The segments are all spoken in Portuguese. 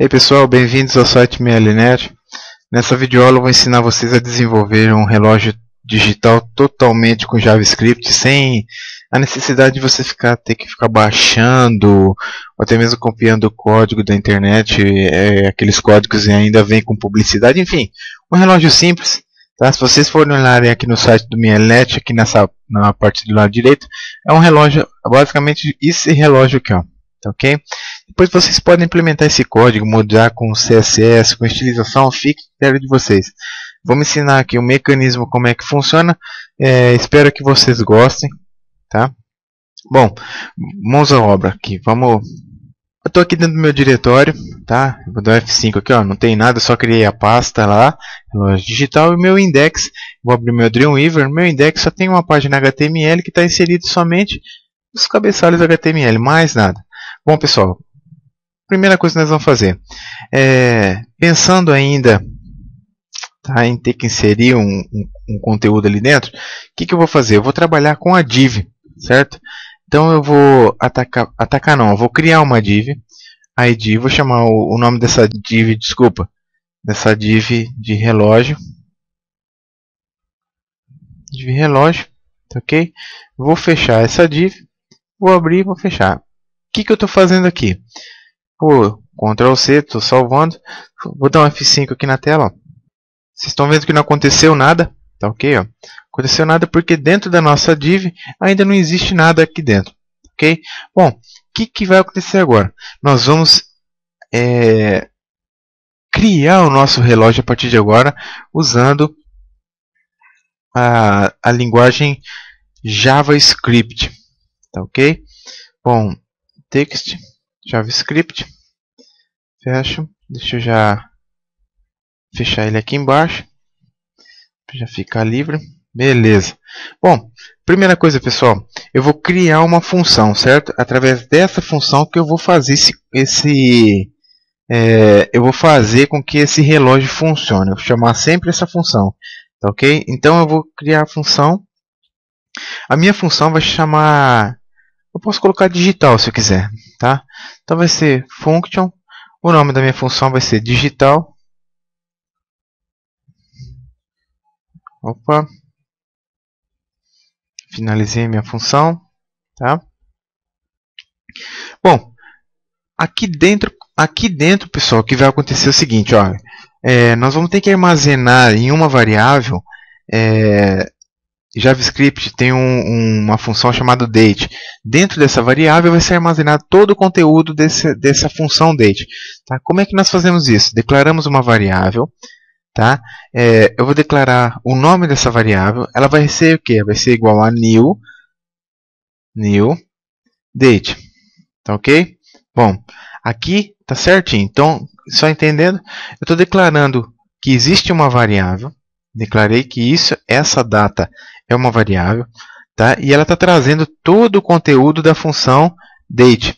E aí pessoal, bem-vindos ao site Meia Nessa videoaula eu vou ensinar vocês a desenvolver um relógio digital totalmente com JavaScript, sem a necessidade de você ficar, ter que ficar baixando, ou até mesmo copiando o código da internet, é, aqueles códigos e ainda vem com publicidade, enfim, um relógio simples. Tá? Se vocês forem olharem aqui no site do Mielet, aqui nessa na parte do lado direito, é um relógio, basicamente esse relógio aqui, ó. Tá ok? Depois vocês podem implementar esse código, mudar com CSS, com estilização, fique a critério de vocês. Vou me ensinar aqui o mecanismo, como é que funciona. É, espero que vocês gostem, tá? Bom, mãos à obra aqui, vamos... Eu estou aqui dentro do meu diretório, tá? Vou dar F5 aqui, ó, não tem nada, só criei a pasta lá, digital, e meu index, vou abrir meu Dreamweaver, meu index só tem uma página HTML que está inserido somente os cabeçalhos HTML, mais nada. Bom, pessoal, primeira coisa que nós vamos fazer é, pensando ainda tá, em ter que inserir um, um, um conteúdo ali dentro, o que, que eu vou fazer? Eu vou trabalhar com a div, certo? Então eu vou atacar, atacar não, eu vou criar uma div, a id, vou chamar o, o nome dessa div, desculpa, dessa div de relógio, div relógio, tá ok? Vou fechar essa div, vou abrir e vou fechar que, que eu estou fazendo aqui? Vou Ctrl C, estou salvando. Vou dar um F5 aqui na tela. Vocês estão vendo que não aconteceu nada. Tá ok? Ó. Aconteceu nada porque dentro da nossa div ainda não existe nada aqui dentro. Ok? Bom, o que, que vai acontecer agora? Nós vamos é, criar o nosso relógio a partir de agora usando a, a linguagem JavaScript. Tá ok? Bom, text, JavaScript, fecha, deixa eu já fechar ele aqui embaixo, já ficar livre, beleza. Bom, primeira coisa pessoal, eu vou criar uma função, certo? Através dessa função que eu vou fazer esse, esse é, eu vou fazer com que esse relógio funcione, eu vou chamar sempre essa função, tá ok? Então eu vou criar a função, a minha função vai chamar eu posso colocar digital se eu quiser, tá? Então vai ser function, o nome da minha função vai ser digital. Opa. Finalizei minha função, tá? Bom, aqui dentro, aqui dentro, pessoal, o que vai acontecer é o seguinte, ó, é, nós vamos ter que armazenar em uma variável é, JavaScript tem um, um, uma função chamada date. Dentro dessa variável vai ser armazenado todo o conteúdo desse, dessa função date. Tá? Como é que nós fazemos isso? Declaramos uma variável. Tá? É, eu vou declarar o nome dessa variável. Ela vai ser o quê? Vai ser igual a new, new date. Tá ok? Bom, aqui tá certinho. Então, só entendendo, eu estou declarando que existe uma variável Declarei que isso, essa data é uma variável, tá? E ela está trazendo todo o conteúdo da função date,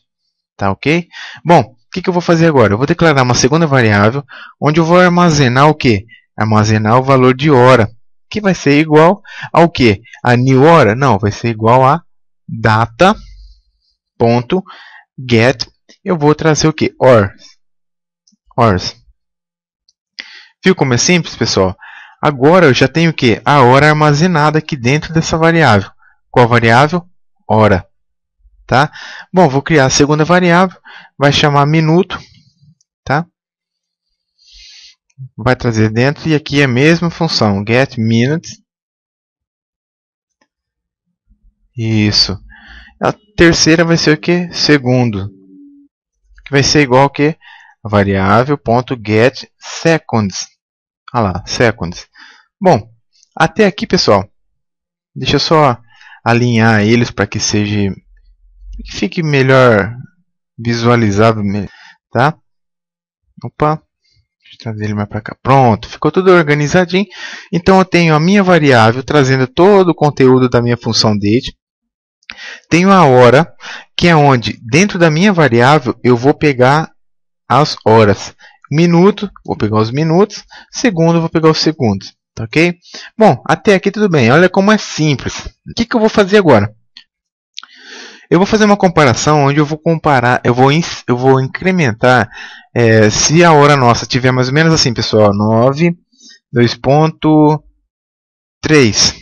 tá ok? Bom, o que, que eu vou fazer agora? Eu vou declarar uma segunda variável, onde eu vou armazenar o que? Armazenar o valor de hora, que vai ser igual ao que? A new hora? Não, vai ser igual a data ponto get. Eu vou trazer o que? Hours. Hours. Viu como é simples, pessoal? Agora eu já tenho o quê? A hora armazenada aqui dentro dessa variável. Qual variável? Hora. Tá? Bom, vou criar a segunda variável, vai chamar minuto, tá? Vai trazer dentro e aqui é a mesma função, get minutes. Isso. A terceira vai ser o que? Segundo. Que vai ser igual o que? Variável.getSeconds. Ah lá, seconds. Bom, até aqui, pessoal. Deixa eu só alinhar eles para que seja que fique melhor visualizável, tá? Opa. Deixa eu trazer ele mais para cá. Pronto, ficou tudo organizadinho. Então eu tenho a minha variável trazendo todo o conteúdo da minha função date. Tenho a hora, que é onde dentro da minha variável eu vou pegar as horas minuto, vou pegar os minutos, segundo, vou pegar os segundos, tá ok? Bom, até aqui tudo bem, olha como é simples. O que, que eu vou fazer agora? Eu vou fazer uma comparação onde eu vou comparar, eu vou, eu vou incrementar é, se a hora nossa tiver mais ou menos assim, pessoal, 9, 2.3,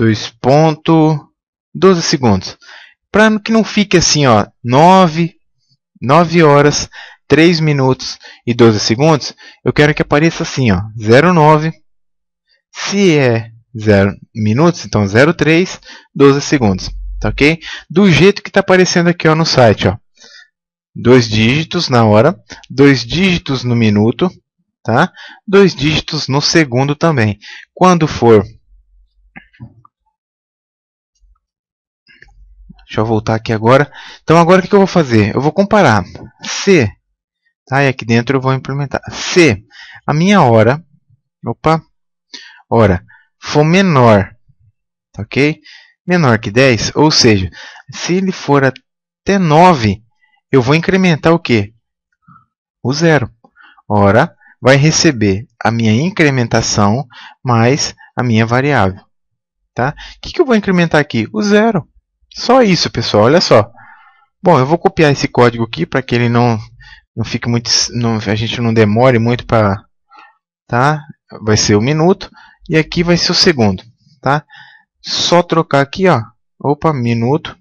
2.12 segundos. Para que não fique assim, ó, 9, 9 horas 3 minutos e 12 segundos, eu quero que apareça assim, ó, 09. Se é 0 minutos, então 03, 12 segundos, tá ok? Do jeito que está aparecendo aqui ó, no site, ó. Dois dígitos na hora, dois dígitos no minuto, tá? Dois dígitos no segundo também. Quando for Deixa eu voltar aqui agora. Então, agora o que eu vou fazer? Eu vou comparar. Se Tá? E aqui dentro eu vou implementar. Se a minha hora, opa, hora for menor, tá ok? Menor que 10, ou seja, se ele for até 9, eu vou incrementar o quê? O zero. Ora, vai receber a minha incrementação mais a minha variável. Tá? O que, que eu vou incrementar aqui? O zero. Só isso, pessoal. Olha só. Bom, eu vou copiar esse código aqui para que ele não não fique muito, não, a gente não demore muito para, tá? Vai ser o um minuto e aqui vai ser o segundo, tá? Só trocar aqui, ó. Opa, minuto,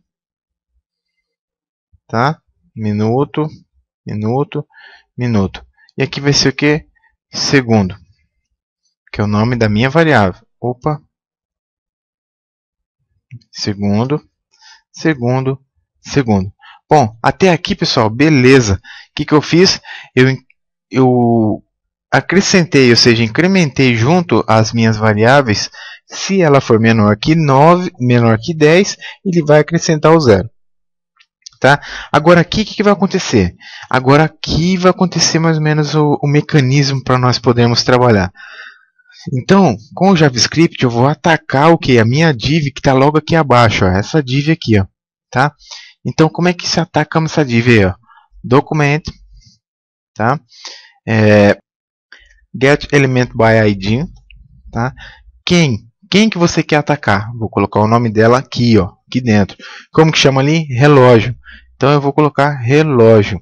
tá? Minuto, minuto, minuto. E aqui vai ser o que? Segundo, que é o nome da minha variável. Opa, segundo, segundo, segundo. Bom, até aqui pessoal, beleza. O que, que eu fiz? Eu, eu acrescentei, ou seja, incrementei junto as minhas variáveis. Se ela for menor que 9, menor que 10, ele vai acrescentar o zero. Tá? Agora aqui o que, que, vai acontecer? Agora aqui vai acontecer mais ou menos o, o mecanismo para nós podermos trabalhar. Então, com o JavaScript eu vou atacar o que? A minha div que está logo aqui abaixo. Ó, essa div aqui. Ó, tá? Então, como é que se ataca a ó? Document, tá? É, get element by id, tá? Quem? Quem que você quer atacar? Vou colocar o nome dela aqui, ó, aqui dentro. Como que chama ali? Relógio. Então eu vou colocar relógio,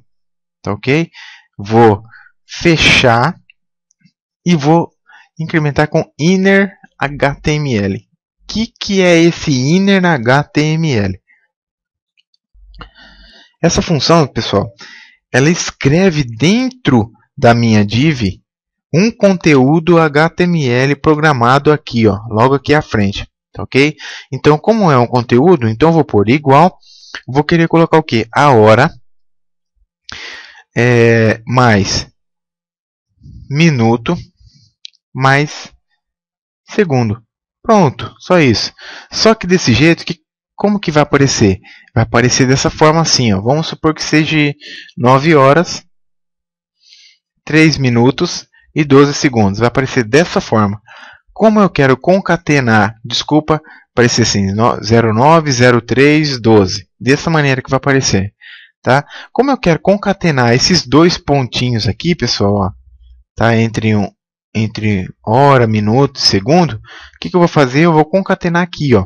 tá ok? Vou fechar e vou incrementar com inner HTML. O que, que é esse inner HTML? Essa função, pessoal, ela escreve dentro da minha div um conteúdo HTML programado aqui, ó, logo aqui à frente, tá ok? Então, como é um conteúdo, então vou por igual, vou querer colocar o que? A hora é, mais minuto mais segundo. Pronto, só isso. Só que desse jeito, o que, como que vai aparecer? Vai aparecer dessa forma assim, ó. Vamos supor que seja 9 horas, 3 minutos e 12 segundos. Vai aparecer dessa forma. Como eu quero concatenar, desculpa, aparecer assim, 09, 03, 12. Dessa maneira que vai aparecer. Tá? Como eu quero concatenar esses dois pontinhos aqui, pessoal, ó, tá? entre, um, entre hora, minuto e segundo, o que, que eu vou fazer? Eu vou concatenar aqui, ó.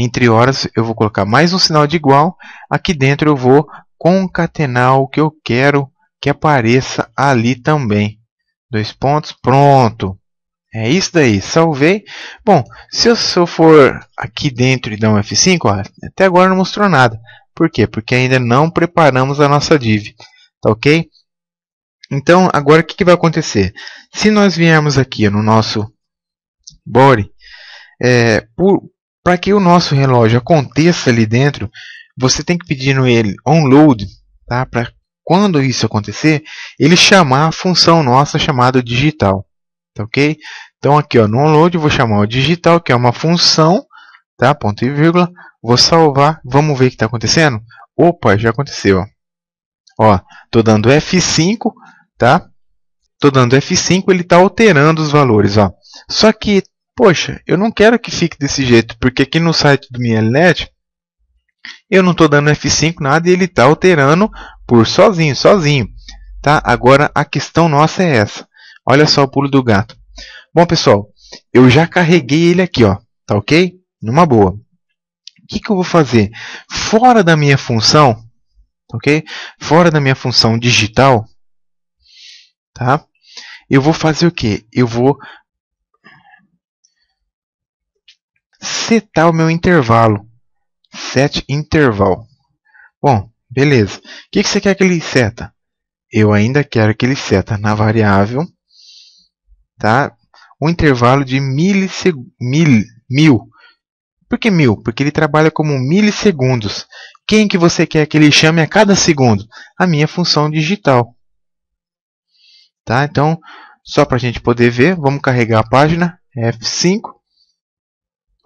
Entre horas, eu vou colocar mais um sinal de igual. Aqui dentro eu vou concatenar o que eu quero que apareça ali também. Dois pontos, pronto. É isso daí, salvei. Bom, se eu, se eu for aqui dentro e dar um F5, ó, até agora não mostrou nada. Por quê? Porque ainda não preparamos a nossa div. Tá ok? Então, agora o que, que, vai acontecer? Se nós viermos aqui no nosso body, é, por, para que o nosso relógio aconteça ali dentro, você tem que pedir no ele onload, tá? Para quando isso acontecer, ele chamar a função nossa chamada digital, tá ok? Então aqui ó, no onload vou chamar o digital, que é uma função, tá? Ponto e vírgula. Vou salvar, vamos ver o que está acontecendo? Opa, já aconteceu. Ó, tô dando F5, tá? Tô dando F5, ele está alterando os valores, ó. Só que poxa, eu não quero que fique desse jeito, porque aqui no site do net, eu não estou dando F5 nada e ele está alterando por sozinho, sozinho. Tá? Agora a questão nossa é essa. Olha só o pulo do gato. Bom, pessoal, eu já carreguei ele aqui, ó, tá ok? Numa boa. O que, que eu vou fazer? Fora da minha função, tá ok? Fora da minha função digital, tá? Eu vou fazer o que? Eu vou setar o meu intervalo. Set interval. Bom, beleza. O que, que você quer que ele seta? Eu ainda quero que ele seta na variável tá? um intervalo de milisseg... mil... mil. Por que mil? Porque ele trabalha como milissegundos. Quem que você quer que ele chame a cada segundo? A minha função digital. Tá? Então, só para a gente poder ver, vamos carregar a página F5.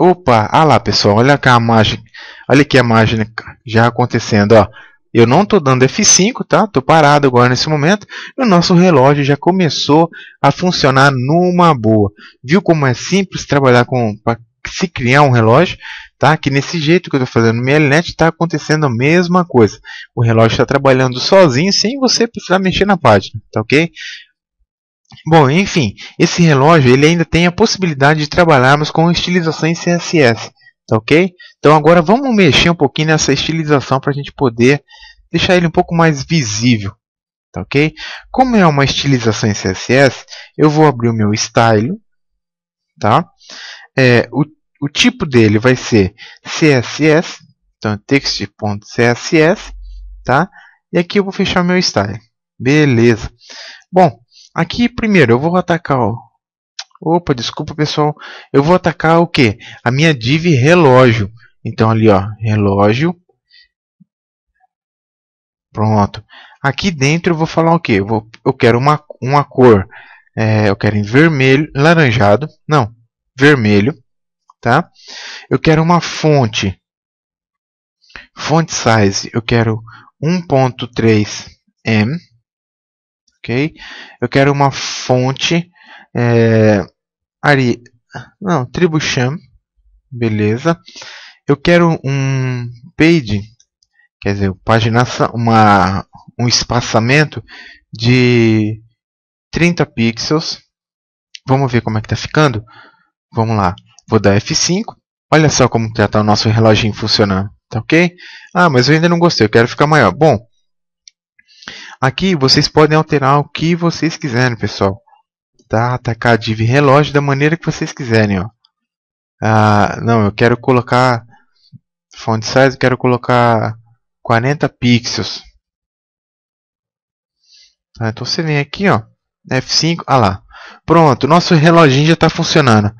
Opa, ah lá pessoal, olha cá a margem, Olha aqui a mágica já acontecendo, ó. Eu não estou dando F5, tá? Estou parado agora nesse momento. E o nosso relógio já começou a funcionar numa boa. Viu como é simples trabalhar com para se criar um relógio, tá? Que nesse jeito que eu estou fazendo no MLNet está acontecendo a mesma coisa. O relógio está trabalhando sozinho, sem você precisar mexer na página, tá ok? Bom, enfim, esse relógio ele ainda tem a possibilidade de trabalharmos com estilizações CSS, tá ok? Então agora vamos mexer um pouquinho nessa estilização para a gente poder deixar ele um pouco mais visível, tá ok? Como é uma estilização em CSS, eu vou abrir o meu style, tá? É, o, o tipo dele vai ser CSS, então text.css, tá? E aqui eu vou fechar meu style, beleza? Bom, Aqui primeiro eu vou atacar, ó. Opa, desculpa pessoal. Eu vou atacar o que? A minha div relógio. Então ali ó, relógio. Pronto. Aqui dentro eu vou falar o que? Eu, vou, eu quero uma, uma cor. É, eu quero em vermelho, laranjado. Não, vermelho. Tá? Eu quero uma fonte. Font size. Eu quero 1.3 M ok? Eu quero uma fonte é, Ari, não, Tribucham, beleza? Eu quero um page, quer dizer, paginação, uma um espaçamento de 30 pixels. Vamos ver como é que está ficando? Vamos lá. Vou dar F5. Olha só como está tá o nosso reloginho funcionando, tá ok? Ah, mas eu ainda não gostei, eu quero ficar maior. Bom, Aqui vocês podem alterar o que vocês quiserem, pessoal. Tá? Atacar tá a div relógio da maneira que vocês quiserem. Ó. Ah, não, eu quero colocar font size, eu quero colocar 40 pixels. Ah, então você vem aqui, ó, F5, ah lá. Pronto, nosso reloginho já está funcionando.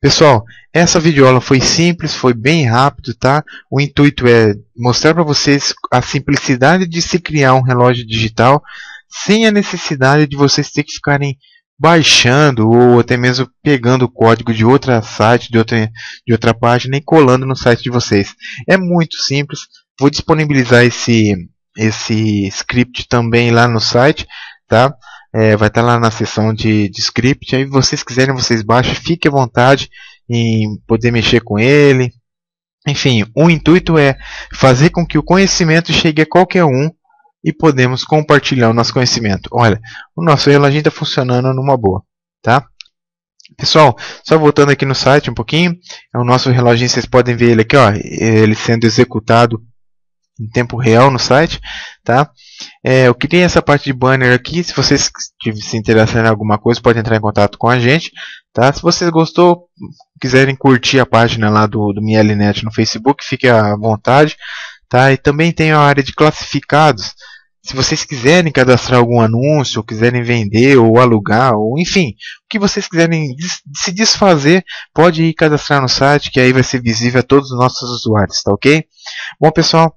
Pessoal, essa videoaula foi simples, foi bem rápido, tá? O intuito é mostrar para vocês a simplicidade de se criar um relógio digital sem a necessidade de vocês terem que ficarem baixando ou até mesmo pegando o código de outra site, de outra, de outra página e colando no site de vocês. É muito simples. Vou disponibilizar esse, esse script também lá no site, tá? é, vai estar tá lá na seção de, de, script. Aí vocês quiserem, vocês baixem, fique à vontade em poder mexer com ele. Enfim, o intuito é fazer com que o conhecimento chegue a qualquer um e podemos compartilhar o nosso conhecimento. Olha, o nosso reloginho está funcionando numa boa, tá? Pessoal, só voltando aqui no site um pouquinho, é o nosso reloginho, vocês podem ver ele aqui, ó, ele sendo executado em tempo real no site, tá? É, eu criei essa parte de banner aqui. Se vocês se interessarem em alguma coisa, podem entrar em contato com a gente. Tá? Se vocês gostou, quiserem curtir a página lá do, do MieliNet no Facebook, fique à vontade. Tá? E também tem a área de classificados. Se vocês quiserem cadastrar algum anúncio, quiserem vender ou alugar, ou enfim, o que vocês quiserem des se desfazer, pode ir cadastrar no site, que aí vai ser visível a todos os nossos usuários, tá ok? Bom, pessoal,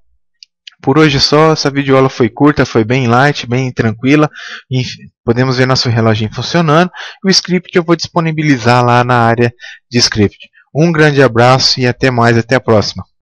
por hoje só, essa videoaula foi curta, foi bem light, bem tranquila. Enfim, podemos ver nosso reloginho funcionando. O script eu vou disponibilizar lá na área de script. Um grande abraço e até mais, até a próxima.